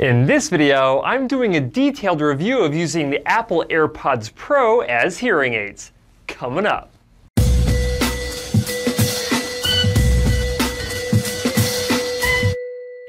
In this video, I'm doing a detailed review of using the Apple AirPods Pro as hearing aids. Coming up.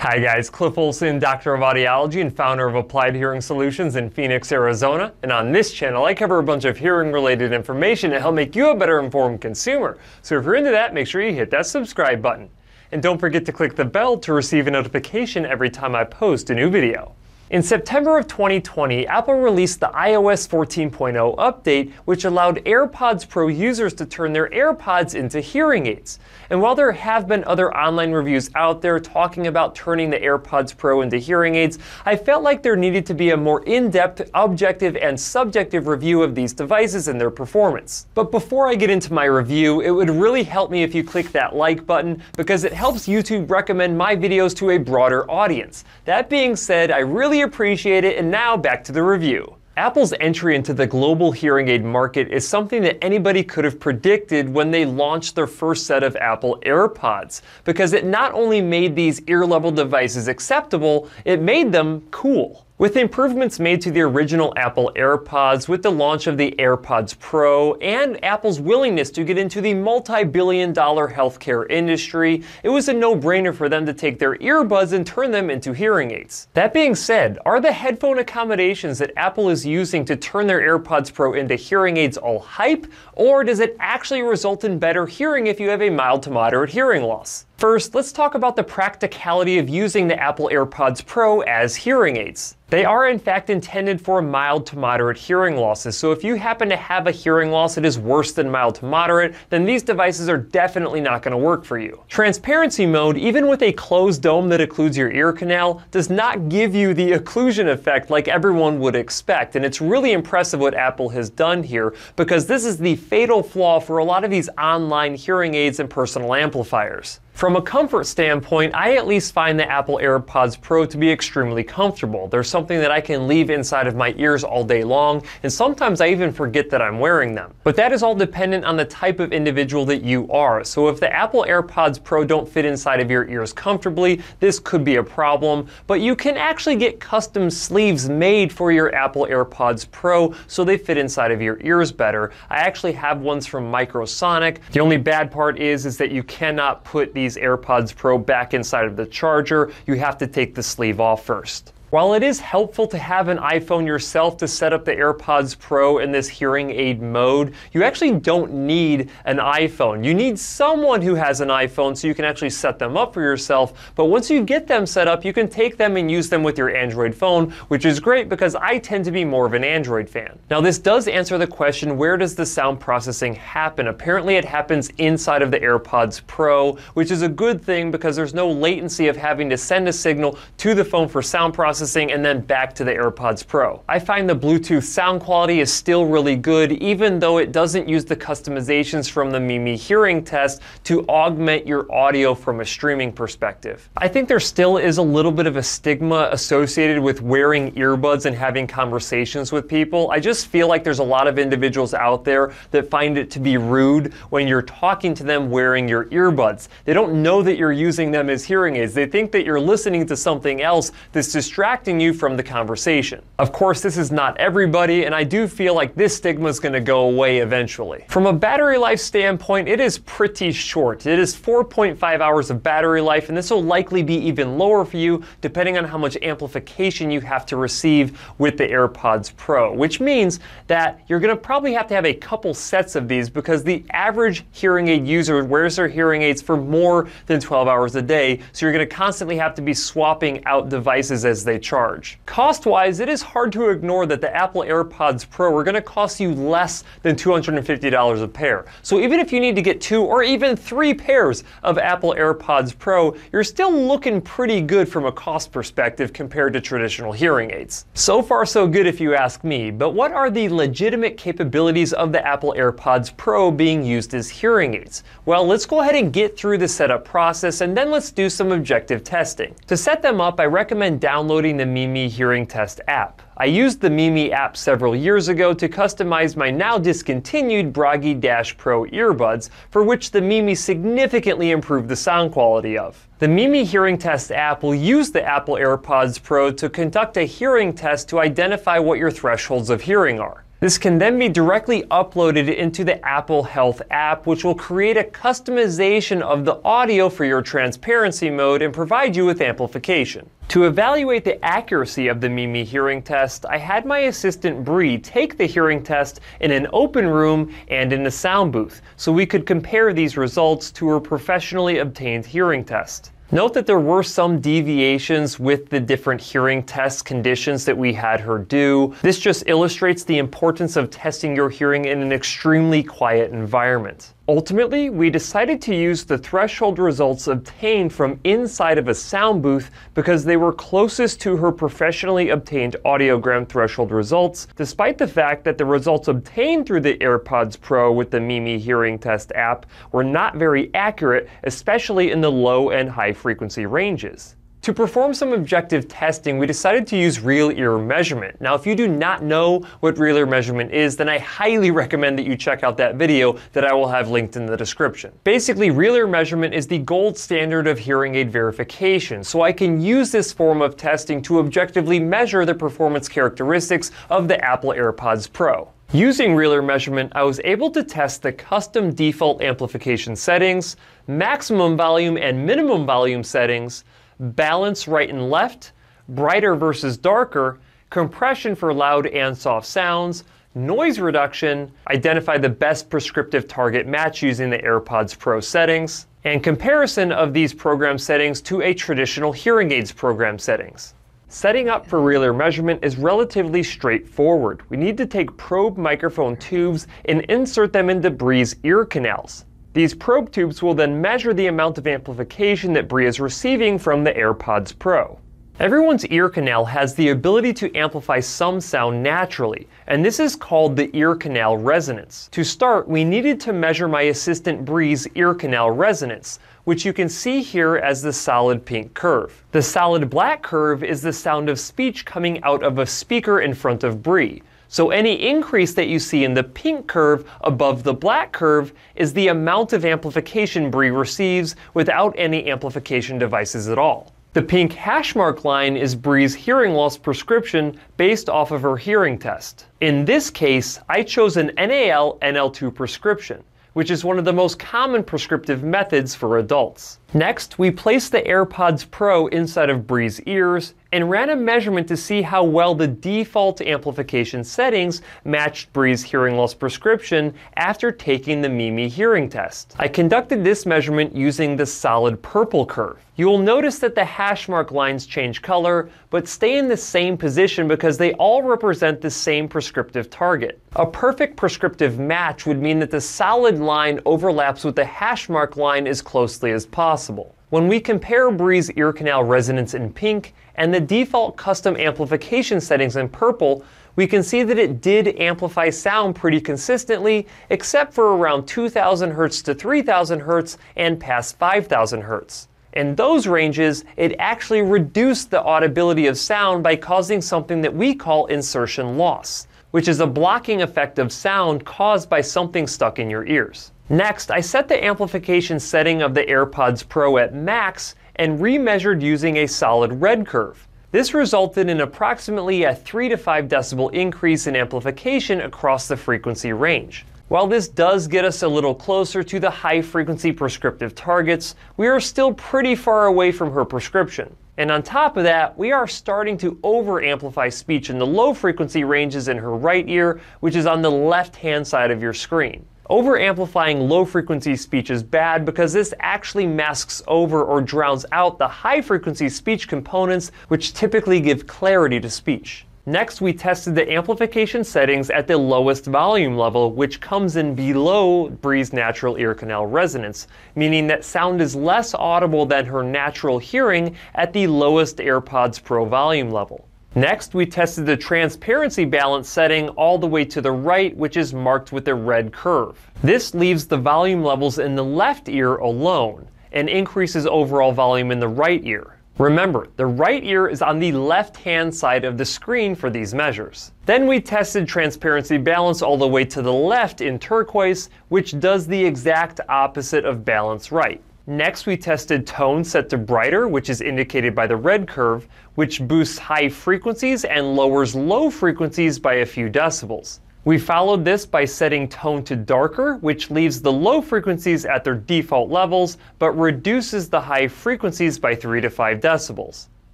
Hi guys, Cliff Olson, Doctor of Audiology and founder of Applied Hearing Solutions in Phoenix, Arizona. And on this channel, I cover a bunch of hearing related information to help make you a better informed consumer. So if you're into that, make sure you hit that subscribe button. And don't forget to click the bell to receive a notification every time I post a new video. In September of 2020, Apple released the iOS 14.0 update, which allowed AirPods Pro users to turn their AirPods into hearing aids. And while there have been other online reviews out there talking about turning the AirPods Pro into hearing aids, I felt like there needed to be a more in depth, objective, and subjective review of these devices and their performance. But before I get into my review, it would really help me if you click that like button because it helps YouTube recommend my videos to a broader audience. That being said, I really appreciate it, and now back to the review. Apple's entry into the global hearing aid market is something that anybody could have predicted when they launched their first set of Apple AirPods, because it not only made these ear level devices acceptable, it made them cool. With improvements made to the original Apple AirPods, with the launch of the AirPods Pro, and Apple's willingness to get into the multi billion dollar healthcare industry, it was a no brainer for them to take their earbuds and turn them into hearing aids. That being said, are the headphone accommodations that Apple is using to turn their AirPods Pro into hearing aids all hype, or does it actually result in better hearing if you have a mild to moderate hearing loss? First, let's talk about the practicality of using the Apple AirPods Pro as hearing aids. They are in fact intended for mild to moderate hearing losses, so if you happen to have a hearing loss that is worse than mild to moderate, then these devices are definitely not going to work for you. Transparency mode, even with a closed dome that occludes your ear canal, does not give you the occlusion effect like everyone would expect, and it's really impressive what Apple has done here, because this is the fatal flaw for a lot of these online hearing aids and personal amplifiers. From a comfort standpoint, I at least find the Apple AirPods Pro to be extremely comfortable. They're something that I can leave inside of my ears all day long, and sometimes I even forget that I'm wearing them. But that is all dependent on the type of individual that you are. So if the Apple AirPods Pro don't fit inside of your ears comfortably, this could be a problem, but you can actually get custom sleeves made for your Apple AirPods Pro so they fit inside of your ears better. I actually have ones from Microsonic. The only bad part is, is that you cannot put these these AirPods Pro back inside of the charger, you have to take the sleeve off first. While it is helpful to have an iPhone yourself to set up the AirPods Pro in this hearing aid mode, you actually don't need an iPhone. You need someone who has an iPhone so you can actually set them up for yourself. But once you get them set up, you can take them and use them with your Android phone, which is great because I tend to be more of an Android fan. Now, this does answer the question where does the sound processing happen? Apparently, it happens inside of the AirPods Pro, which is a good thing because there's no latency of having to send a signal to the phone for sound processing processing and then back to the AirPods Pro. I find the Bluetooth sound quality is still really good even though it doesn't use the customizations from the Mimi hearing test to augment your audio from a streaming perspective. I think there still is a little bit of a stigma associated with wearing earbuds and having conversations with people. I just feel like there's a lot of individuals out there that find it to be rude when you're talking to them wearing your earbuds. They don't know that you're using them as hearing aids. They think that you're listening to something else that's distracting distracting you from the conversation. Of course, this is not everybody, and I do feel like this stigma is going to go away eventually. From a battery life standpoint, it is pretty short. It is 4.5 hours of battery life, and this will likely be even lower for you depending on how much amplification you have to receive with the AirPods Pro, which means that you're going to probably have to have a couple sets of these because the average hearing aid user wears their hearing aids for more than 12 hours a day, so you're going to constantly have to be swapping out devices as they charge. Cost-wise, it is hard to ignore that the Apple AirPods Pro are going to cost you less than $250 a pair. So even if you need to get two or even three pairs of Apple AirPods Pro, you're still looking pretty good from a cost perspective compared to traditional hearing aids. So far so good if you ask me, but what are the legitimate capabilities of the Apple AirPods Pro being used as hearing aids? Well, let's go ahead and get through the setup process and then let's do some objective testing. To set them up, I recommend downloading downloading the Mimi Hearing Test app. I used the Mimi app several years ago to customize my now discontinued Bragi Dash Pro earbuds, for which the Mimi significantly improved the sound quality of. The Mimi Hearing Test app will use the Apple AirPods Pro to conduct a hearing test to identify what your thresholds of hearing are. This can then be directly uploaded into the Apple Health app, which will create a customization of the audio for your transparency mode and provide you with amplification. To evaluate the accuracy of the Mimi hearing test, I had my assistant Bree take the hearing test in an open room and in a sound booth, so we could compare these results to her professionally obtained hearing test. Note that there were some deviations with the different hearing test conditions that we had her do. This just illustrates the importance of testing your hearing in an extremely quiet environment. Ultimately, we decided to use the threshold results obtained from inside of a sound booth because they were closest to her professionally obtained audiogram threshold results, despite the fact that the results obtained through the AirPods Pro with the Mimi Hearing Test app were not very accurate, especially in the low and high frequency ranges. To perform some objective testing, we decided to use real ear measurement. Now, if you do not know what real ear measurement is, then I highly recommend that you check out that video that I will have linked in the description. Basically, real ear measurement is the gold standard of hearing aid verification, so I can use this form of testing to objectively measure the performance characteristics of the Apple AirPods Pro. Using real ear measurement, I was able to test the custom default amplification settings, maximum volume and minimum volume settings, balance right and left, brighter versus darker, compression for loud and soft sounds, noise reduction, identify the best prescriptive target match using the AirPods Pro settings, and comparison of these program settings to a traditional hearing aids program settings. Setting up for real ear measurement is relatively straightforward. We need to take probe microphone tubes and insert them into Bree's ear canals. These probe tubes will then measure the amount of amplification that Bria is receiving from the AirPods Pro. Everyone's ear canal has the ability to amplify some sound naturally, and this is called the ear canal resonance. To start, we needed to measure my assistant Bree's ear canal resonance, which you can see here as the solid pink curve. The solid black curve is the sound of speech coming out of a speaker in front of Bree, so any increase that you see in the pink curve above the black curve is the amount of amplification Bree receives without any amplification devices at all. The pink hash mark line is Bree's hearing loss prescription based off of her hearing test. In this case, I chose an NAL NL2 prescription, which is one of the most common prescriptive methods for adults. Next, we place the AirPods Pro inside of Bree's ears and ran a measurement to see how well the default amplification settings matched Bree's hearing loss prescription after taking the Mimi hearing test. I conducted this measurement using the solid purple curve. You will notice that the hash mark lines change color, but stay in the same position because they all represent the same prescriptive target. A perfect prescriptive match would mean that the solid line overlaps with the hash mark line as closely as possible. When we compare Bree's ear canal resonance in pink and the default custom amplification settings in purple, we can see that it did amplify sound pretty consistently, except for around 2000 Hz to 3000 Hz and past 5000 Hz. In those ranges, it actually reduced the audibility of sound by causing something that we call insertion loss, which is a blocking effect of sound caused by something stuck in your ears. Next, I set the amplification setting of the AirPods Pro at max and remeasured using a solid red curve. This resulted in approximately a 3 to 5 decibel increase in amplification across the frequency range. While this does get us a little closer to the high frequency prescriptive targets, we are still pretty far away from her prescription. And on top of that, we are starting to over amplify speech in the low frequency ranges in her right ear, which is on the left hand side of your screen. Over-amplifying low-frequency speech is bad because this actually masks over or drowns out the high-frequency speech components which typically give clarity to speech. Next, we tested the amplification settings at the lowest volume level, which comes in below Bree's natural ear canal resonance, meaning that sound is less audible than her natural hearing at the lowest AirPods Pro volume level. Next, we tested the transparency balance setting all the way to the right, which is marked with a red curve. This leaves the volume levels in the left ear alone and increases overall volume in the right ear. Remember, the right ear is on the left-hand side of the screen for these measures. Then we tested transparency balance all the way to the left in turquoise, which does the exact opposite of balance right. Next, we tested tone set to brighter, which is indicated by the red curve, which boosts high frequencies and lowers low frequencies by a few decibels. We followed this by setting tone to darker, which leaves the low frequencies at their default levels, but reduces the high frequencies by 3 to 5 decibels.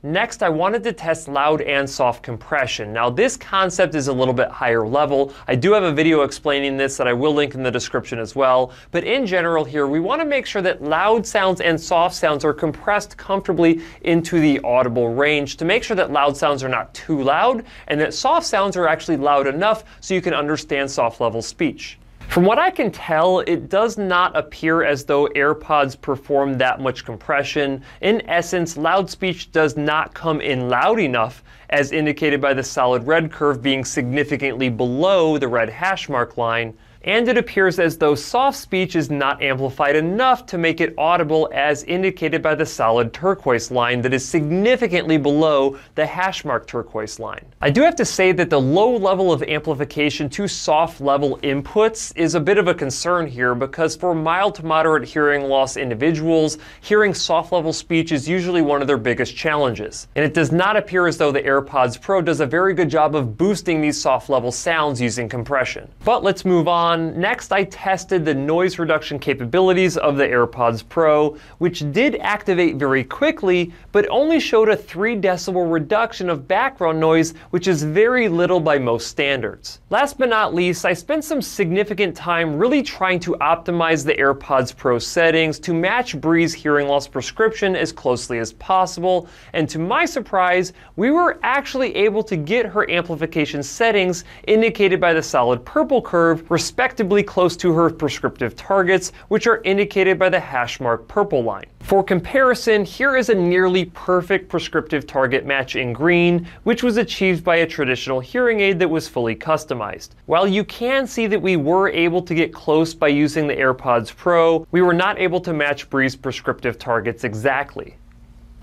Next, I wanted to test loud and soft compression. Now, this concept is a little bit higher level. I do have a video explaining this that I will link in the description as well. But in general here, we want to make sure that loud sounds and soft sounds are compressed comfortably into the audible range to make sure that loud sounds are not too loud and that soft sounds are actually loud enough so you can understand soft level speech. From what I can tell, it does not appear as though AirPods perform that much compression. In essence, loud speech does not come in loud enough, as indicated by the solid red curve being significantly below the red hash mark line, and it appears as though soft speech is not amplified enough to make it audible as indicated by the solid turquoise line that is significantly below the hashmark turquoise line. I do have to say that the low level of amplification to soft level inputs is a bit of a concern here because for mild to moderate hearing loss individuals, hearing soft level speech is usually one of their biggest challenges. And it does not appear as though the AirPods Pro does a very good job of boosting these soft level sounds using compression. But let's move on on. Next, I tested the noise reduction capabilities of the AirPods Pro, which did activate very quickly, but only showed a 3 decibel reduction of background noise, which is very little by most standards. Last but not least, I spent some significant time really trying to optimize the AirPods Pro settings to match Bree's hearing loss prescription as closely as possible, and to my surprise, we were actually able to get her amplification settings indicated by the solid purple curve, respect respectively close to her prescriptive targets, which are indicated by the hash mark purple line. For comparison, here is a nearly perfect prescriptive target match in green, which was achieved by a traditional hearing aid that was fully customized. While you can see that we were able to get close by using the AirPods Pro, we were not able to match Bree's prescriptive targets exactly.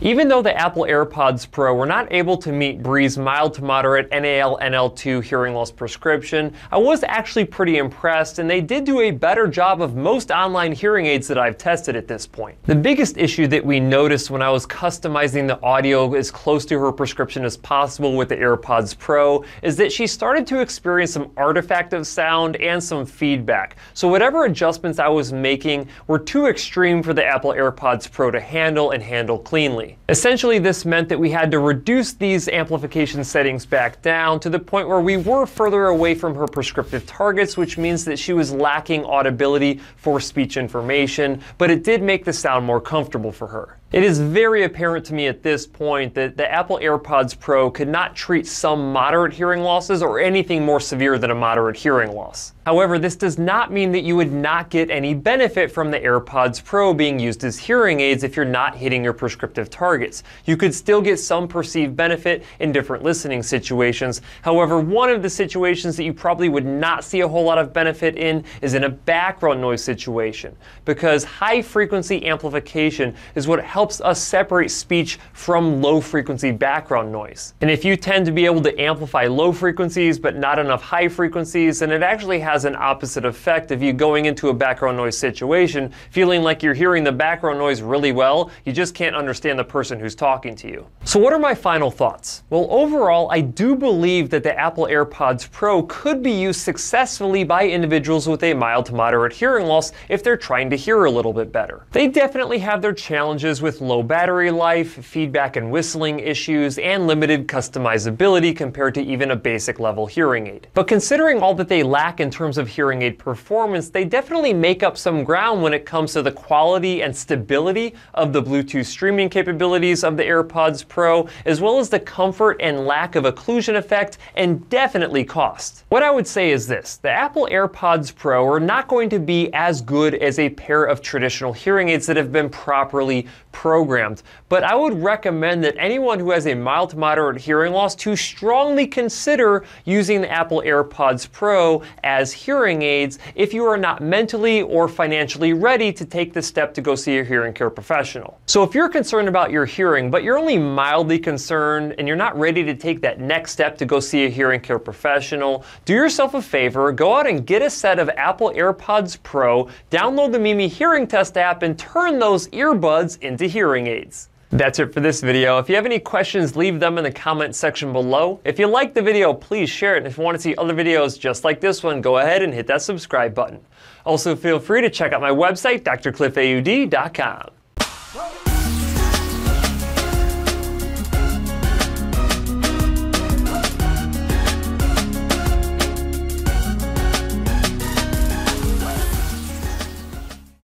Even though the Apple AirPods Pro were not able to meet Bree's mild to moderate NAL NL2 hearing loss prescription, I was actually pretty impressed, and they did do a better job of most online hearing aids that I've tested at this point. The biggest issue that we noticed when I was customizing the audio as close to her prescription as possible with the AirPods Pro is that she started to experience some artifact of sound and some feedback. So, whatever adjustments I was making were too extreme for the Apple AirPods Pro to handle and handle cleanly. Essentially, this meant that we had to reduce these amplification settings back down to the point where we were further away from her prescriptive targets, which means that she was lacking audibility for speech information, but it did make the sound more comfortable for her. It is very apparent to me at this point that the Apple AirPods Pro could not treat some moderate hearing losses or anything more severe than a moderate hearing loss. However, this does not mean that you would not get any benefit from the AirPods Pro being used as hearing aids if you're not hitting your prescriptive targets. You could still get some perceived benefit in different listening situations. However, one of the situations that you probably would not see a whole lot of benefit in is in a background noise situation because high frequency amplification is what helps us separate speech from low frequency background noise. And if you tend to be able to amplify low frequencies but not enough high frequencies, then it actually has has an opposite effect of you going into a background noise situation, feeling like you're hearing the background noise really well, you just can't understand the person who's talking to you. So what are my final thoughts? Well, overall, I do believe that the Apple AirPods Pro could be used successfully by individuals with a mild to moderate hearing loss if they're trying to hear a little bit better. They definitely have their challenges with low battery life, feedback and whistling issues, and limited customizability compared to even a basic level hearing aid. But considering all that they lack in terms terms of hearing aid performance, they definitely make up some ground when it comes to the quality and stability of the Bluetooth streaming capabilities of the AirPods Pro, as well as the comfort and lack of occlusion effect, and definitely cost. What I would say is this the Apple AirPods Pro are not going to be as good as a pair of traditional hearing aids that have been properly programmed, but I would recommend that anyone who has a mild to moderate hearing loss to strongly consider using the Apple AirPods Pro as hearing aids if you are not mentally or financially ready to take the step to go see a hearing care professional. So if you're concerned about your hearing, but you're only mildly concerned and you're not ready to take that next step to go see a hearing care professional, do yourself a favor, go out and get a set of Apple AirPods Pro, download the Mimi Hearing Test app, and turn those earbuds into hearing aids. That's it for this video. If you have any questions, leave them in the comment section below. If you like the video, please share it. And if you want to see other videos just like this one, go ahead and hit that subscribe button. Also, feel free to check out my website, drcliffaud.com.